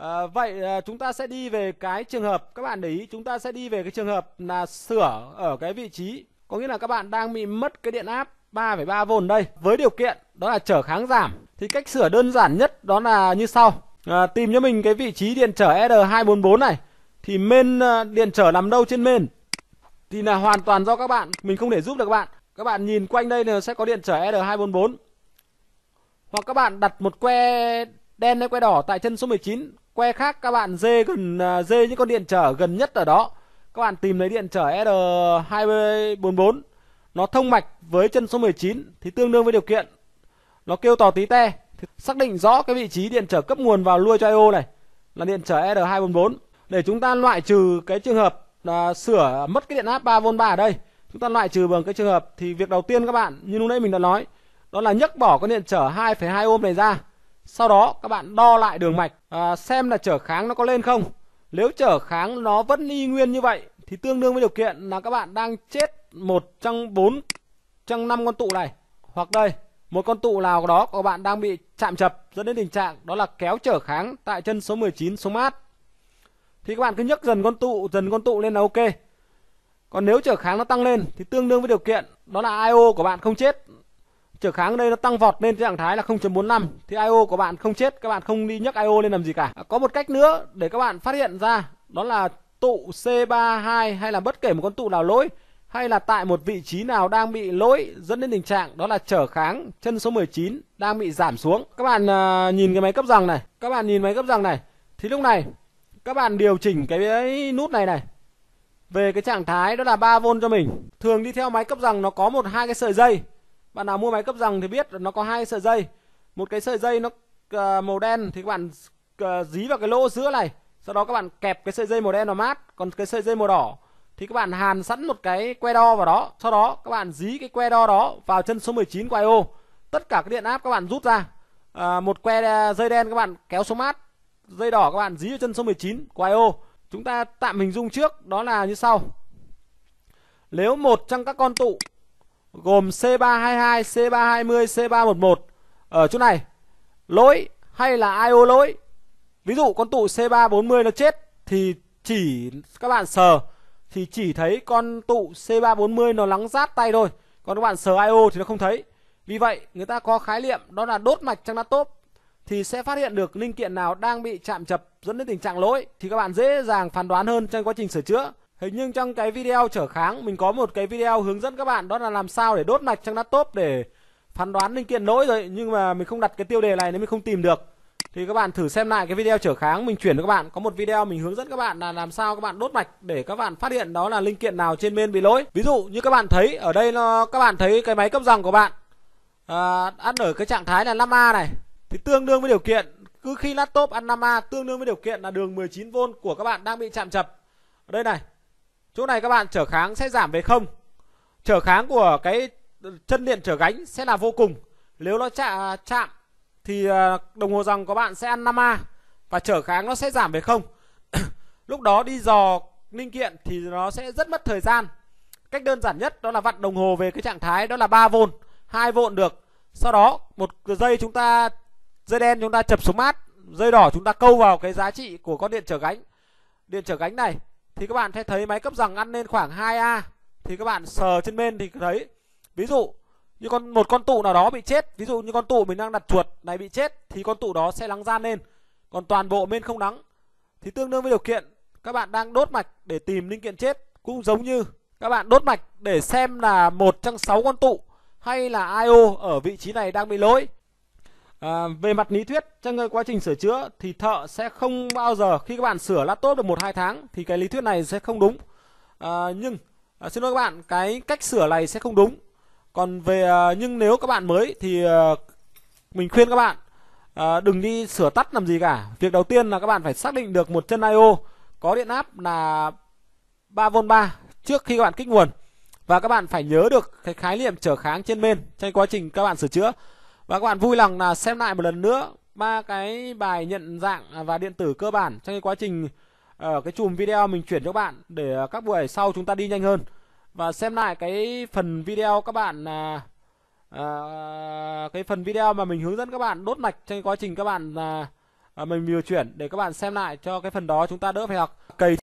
Ờ, vậy à, chúng ta sẽ đi về cái trường hợp các bạn để ý chúng ta sẽ đi về cái trường hợp là sửa ở cái vị trí có nghĩa là các bạn đang bị mất cái điện áp 3,3V đây với điều kiện đó là trở kháng giảm thì cách sửa đơn giản nhất đó là như sau à, tìm cho mình cái vị trí điện trở R244 này thì main điện trở nằm đâu trên men thì là hoàn toàn do các bạn mình không thể giúp được các bạn các bạn nhìn quanh đây là sẽ có điện trở R244 hoặc các bạn đặt một que đen hay que đỏ tại chân số 19 que khác các bạn dê gần à, dê những con điện trở gần nhất ở đó các bạn tìm lấy điện trở R244 nó thông mạch với chân số 19 thì tương đương với điều kiện nó kêu tò tí te thì xác định rõ cái vị trí điện trở cấp nguồn vào lui cho IO này là điện trở R244 để chúng ta loại trừ cái trường hợp là sửa mất cái điện áp 3V3 ở đây chúng ta loại trừ bằng cái trường hợp thì việc đầu tiên các bạn như lúc nãy mình đã nói đó là nhấc bỏ cái điện trở 2,2 ôm này ra sau đó các bạn đo lại đường mạch à, xem là trở kháng nó có lên không nếu trở kháng nó vẫn y nguyên như vậy thì tương đương với điều kiện là các bạn đang chết một trong bốn trong năm con tụ này hoặc đây một con tụ nào đó của bạn đang bị chạm chập dẫn đến tình trạng đó là kéo trở kháng tại chân số 19 số mát thì các bạn cứ nhấc dần con tụ dần con tụ lên là ok còn nếu trở kháng nó tăng lên thì tương đương với điều kiện đó là IO của bạn không chết trở kháng ở đây nó tăng vọt lên trạng thái là 0.45 thì IO của bạn không chết các bạn không đi nhấc IO lên làm gì cả à, có một cách nữa để các bạn phát hiện ra đó là tụ C32 hay là bất kể một con tụ nào lỗi hay là tại một vị trí nào đang bị lỗi dẫn đến tình trạng đó là trở kháng chân số 19 đang bị giảm xuống. Các bạn uh, nhìn cái máy cấp dòng này, các bạn nhìn máy cấp dòng này thì lúc này các bạn điều chỉnh cái nút này này về cái trạng thái đó là 3V cho mình. Thường đi theo máy cấp dòng nó có một hai cái sợi dây bạn nào mua máy cấp dòng thì biết nó có hai sợi dây một cái sợi dây nó ờ, màu đen thì các bạn ờ, dí vào cái lỗ giữa này sau đó các bạn kẹp cái sợi dây màu đen vào mát còn cái sợi dây màu đỏ thì các bạn hàn sẵn một cái que đo vào đó sau đó các bạn dí cái que đo đó vào chân số 19 của IO tất cả cái điện áp các bạn rút ra à, một que dây đen các bạn kéo xuống mát dây đỏ các bạn dí vào chân số 19 của IO chúng ta tạm hình dung trước đó là như sau nếu một trong các con tụ gồm C322, C320, C311 ở chỗ này lỗi hay là IO lỗi. Ví dụ con tụ C340 nó chết thì chỉ các bạn sờ thì chỉ thấy con tụ C340 nó lắng rát tay thôi. Còn các bạn sờ IO thì nó không thấy. Vì vậy, người ta có khái niệm đó là đốt mạch trong laptop thì sẽ phát hiện được linh kiện nào đang bị chạm chập dẫn đến tình trạng lỗi thì các bạn dễ dàng phán đoán hơn trong quá trình sửa chữa. Hình như trong cái video trở kháng mình có một cái video hướng dẫn các bạn đó là làm sao để đốt mạch trong laptop để phán đoán linh kiện lỗi rồi nhưng mà mình không đặt cái tiêu đề này nên mình không tìm được. Thì các bạn thử xem lại cái video trở kháng mình chuyển cho các bạn Có một video mình hướng dẫn các bạn là làm sao các bạn đốt mạch Để các bạn phát hiện đó là linh kiện nào trên bên bị lỗi Ví dụ như các bạn thấy ở đây nó các bạn thấy cái máy cấp dòng của bạn à, Ăn ở cái trạng thái là 5A này Thì tương đương với điều kiện Cứ khi laptop ăn 5A tương đương với điều kiện là đường 19V của các bạn đang bị chạm chập Ở đây này chỗ này các bạn trở kháng sẽ giảm về không trở kháng của cái chân điện trở gánh sẽ là vô cùng nếu nó chạm chạm thì à, đồng hồ dòng của bạn sẽ ăn 5A và trở kháng nó sẽ giảm về không lúc đó đi dò linh kiện thì nó sẽ rất mất thời gian cách đơn giản nhất đó là vặn đồng hồ về cái trạng thái đó là 3V 2V được sau đó một dây chúng ta dây đen chúng ta chập xuống mát dây đỏ chúng ta câu vào cái giá trị của con điện trở gánh điện trở gánh này thì các bạn sẽ thấy máy cấp rằng ăn lên khoảng 2A thì các bạn sờ trên bên thì thấy ví dụ như con một con tụ nào đó bị chết ví dụ như con tụ mình đang đặt chuột này bị chết thì con tụ đó sẽ lắng ra lên còn toàn bộ bên không đắng thì tương đương với điều kiện các bạn đang đốt mạch để tìm linh kiện chết cũng giống như các bạn đốt mạch để xem là một trong sáu con tụ hay là IO ở vị trí này đang bị lỗi À, về mặt lý thuyết trong quá trình sửa chữa thì thợ sẽ không bao giờ khi các bạn sửa laptop được một hai tháng thì cái lý thuyết này sẽ không đúng. À, nhưng à, xin lỗi các bạn, cái cách sửa này sẽ không đúng. Còn về à, nhưng nếu các bạn mới thì à, mình khuyên các bạn à, đừng đi sửa tắt làm gì cả. Việc đầu tiên là các bạn phải xác định được một chân io có điện áp là 3V3 trước khi các bạn kích nguồn và các bạn phải nhớ được cái khái niệm trở kháng trên bên trong quá trình các bạn sửa chữa và các bạn vui lòng là xem lại một lần nữa ba cái bài nhận dạng à, và điện tử cơ bản trong cái quá trình ở ờ, cái chùm video mình chuyển cho các bạn để à, các buổi sau chúng ta đi nhanh hơn và xem lại cái phần video các bạn là à, cái phần video mà mình hướng dẫn các bạn đốt mạch trong quá trình các bạn là à, mình điều chuyển để các bạn xem lại cho cái phần đó chúng ta đỡ phải học cầy